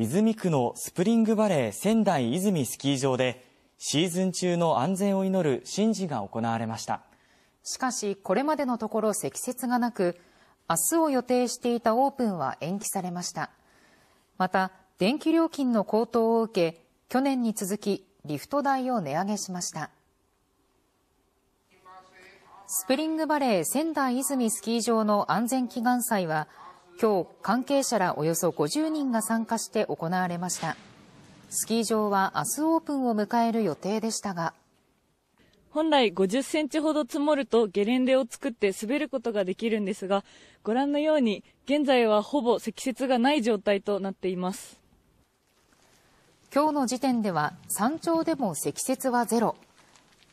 泉区のスプリングバレー仙台泉スキー場でシーズン中の安全を祈る神事が行われましたしかしこれまでのところ積雪がなく明日を予定していたオープンは延期されましたまた電気料金の高騰を受け去年に続きリフト代を値上げしましたスプリングバレー仙台泉スキー場の安全祈願祭は今日、関係者らおよそ50人が参加して行われました。スキー場は明日オープンを迎える予定でしたが、本来50センチほど積もるとゲレンデを作って滑ることができるんですが、ご覧のように現在はほぼ積雪がない状態となっています。今日の時点では山頂でも積雪はゼロ。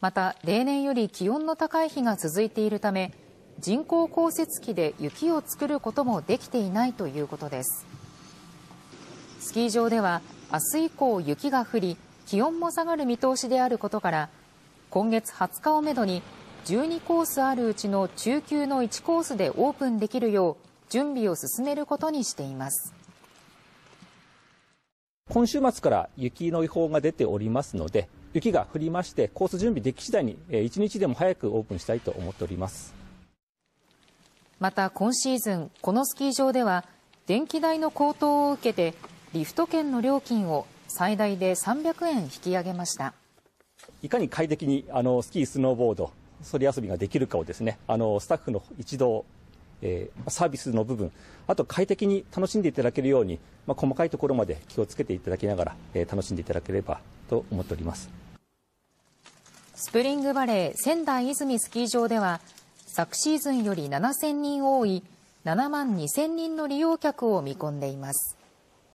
また例年より気温の高い日が続いているため、人工降雪機で雪を作ることもできていないということですスキー場では明日以降雪が降り気温も下がる見通しであることから今月20日をめどに12コースあるうちの中級の1コースでオープンできるよう準備を進めることにしています今週末から雪の予報が出ておりますので雪が降りましてコース準備でき次第に1日でも早くオープンしたいと思っておりますまた今シーズンこのスキー場では電気代の高騰を受けてリフト券の料金を最大で300円引き上げましたいかに快適にあのスキースノーボードそり遊びができるかをですねあのスタッフの一同、えー、サービスの部分あと快適に楽しんでいただけるように、まあ、細かいところまで気をつけていただきながら、えー、楽しんでいただければと思っておりますスプリングバレー仙台泉スキー場では昨シーズンより7000人多い7万2000人の利用客を見込んでいます。